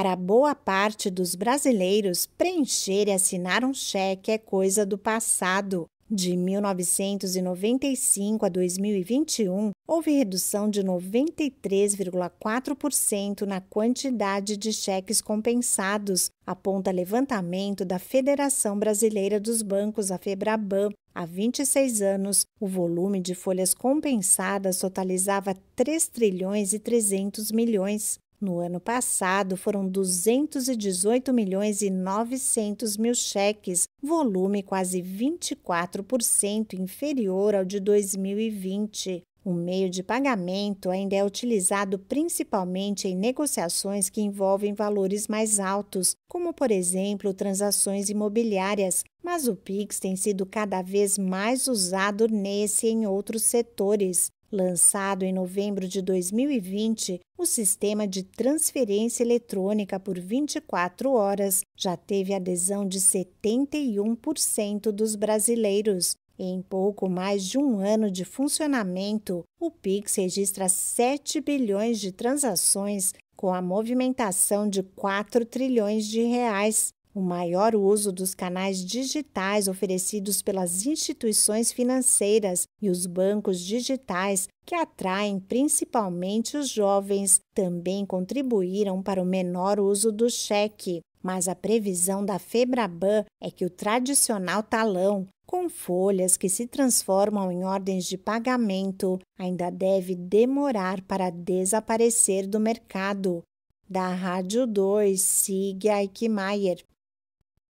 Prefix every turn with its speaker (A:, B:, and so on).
A: Para boa parte dos brasileiros, preencher e assinar um cheque é coisa do passado. De 1995 a 2021, houve redução de 93,4% na quantidade de cheques compensados, aponta levantamento da Federação Brasileira dos Bancos, a Febraban. Há 26 anos, o volume de folhas compensadas totalizava 3 trilhões e 300 milhões. No ano passado, foram 218 milhões e 900 mil cheques, volume quase 24% inferior ao de 2020. O meio de pagamento ainda é utilizado principalmente em negociações que envolvem valores mais altos, como, por exemplo, transações imobiliárias, mas o Pix tem sido cada vez mais usado nesse e em outros setores. Lançado em novembro de 2020, o sistema de transferência eletrônica por 24 horas já teve adesão de 71% dos brasileiros. Em pouco mais de um ano de funcionamento, o Pix registra 7 bilhões de transações com a movimentação de 4 trilhões de reais, o maior uso dos canais digitais oferecidos pelas instituições financeiras e os bancos digitais, que atraem principalmente os jovens, também contribuíram para o menor uso do cheque. Mas a previsão da Febraban é que o tradicional talão, com folhas que se transformam em ordens de pagamento, ainda deve demorar para desaparecer do mercado. Da Rádio 2, siga Eichmeier.